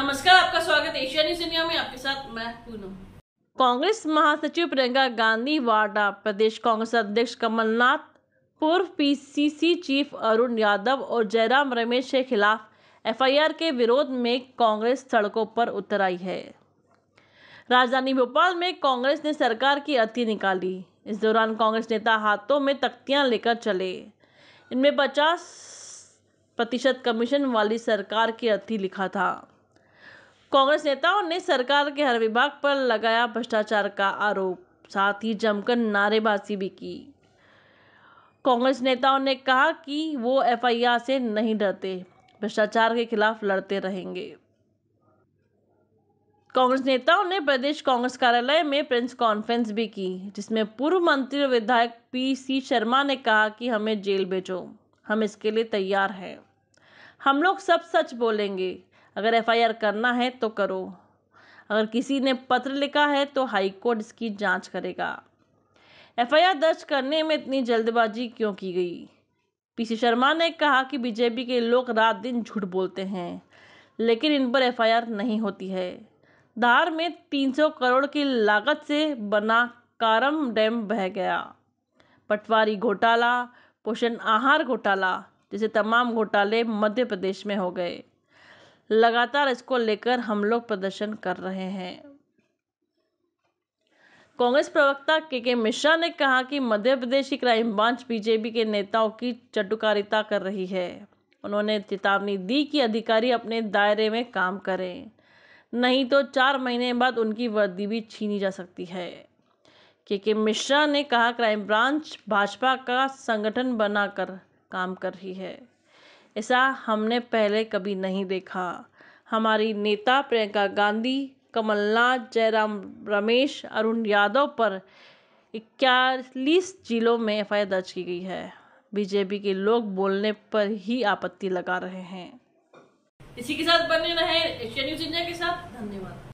नमस्कार आपका स्वागत एशिया न्यूज इंडिया में आपके साथ मैं पूनम कांग्रेस महासचिव प्रियंका गांधी वाडा प्रदेश कांग्रेस अध्यक्ष कमलनाथ पूर्व पीसीसी चीफ अरुण यादव और जयराम रमेश के खिलाफ एफआईआर के विरोध में कांग्रेस सड़कों पर उतर आई है राजधानी भोपाल में कांग्रेस ने सरकार की अति निकाली इस दौरान कांग्रेस नेता हाथों में तख्तियां लेकर चले इनमें पचास प्रतिशत कमीशन वाली सरकार की अति लिखा था कांग्रेस नेताओं ने सरकार के हर विभाग पर लगाया भ्रष्टाचार का आरोप साथ ही जमकर नारेबाजी भी की कांग्रेस नेताओं ने कहा कि वो एफआईआर से नहीं डरते भ्रष्टाचार के खिलाफ लड़ते रहेंगे कांग्रेस नेताओं ने प्रदेश कांग्रेस कार्यालय में प्रेस कॉन्फ्रेंस भी की जिसमें पूर्व मंत्री और विधायक पी सी शर्मा ने कहा कि हमें जेल भेजो हम इसके लिए तैयार हैं हम लोग सब सच बोलेंगे अगर एफ आई आर करना है तो करो अगर किसी ने पत्र लिखा है तो हाई कोर्ट इसकी जांच करेगा एफ आई आर दर्ज करने में इतनी जल्दबाजी क्यों की गई पी सी शर्मा ने कहा कि बीजेपी के लोग रात दिन झूठ बोलते हैं लेकिन इन पर एफ आई आर नहीं होती है धार में 300 करोड़ की लागत से बना कारम डैम बह गया पटवारी घोटाला पोषण आहार घोटाला जैसे तमाम घोटाले मध्य प्रदेश में हो गए लगातार इसको लेकर हम लोग प्रदर्शन कर रहे हैं कांग्रेस प्रवक्ता के के मिश्रा ने कहा कि मध्य प्रदेश की क्राइम ब्रांच बीजेपी के नेताओं की चटुकारिता कर रही है उन्होंने चेतावनी दी कि अधिकारी अपने दायरे में काम करें नहीं तो चार महीने बाद उनकी वर्दी भी छीनी जा सकती है के के मिश्रा ने कहा क्राइम ब्रांच भाजपा का संगठन बनाकर काम कर रही है ऐसा हमने पहले कभी नहीं देखा हमारी नेता प्रियंका गांधी कमलनाथ जयराम रमेश अरुण यादव पर इक्यालीस जिलों में एफ दर्ज की गई है बीजेपी के लोग बोलने पर ही आपत्ति लगा रहे हैं इसी के साथ बने रहे एशिया न्यूज इंडिया के साथ धन्यवाद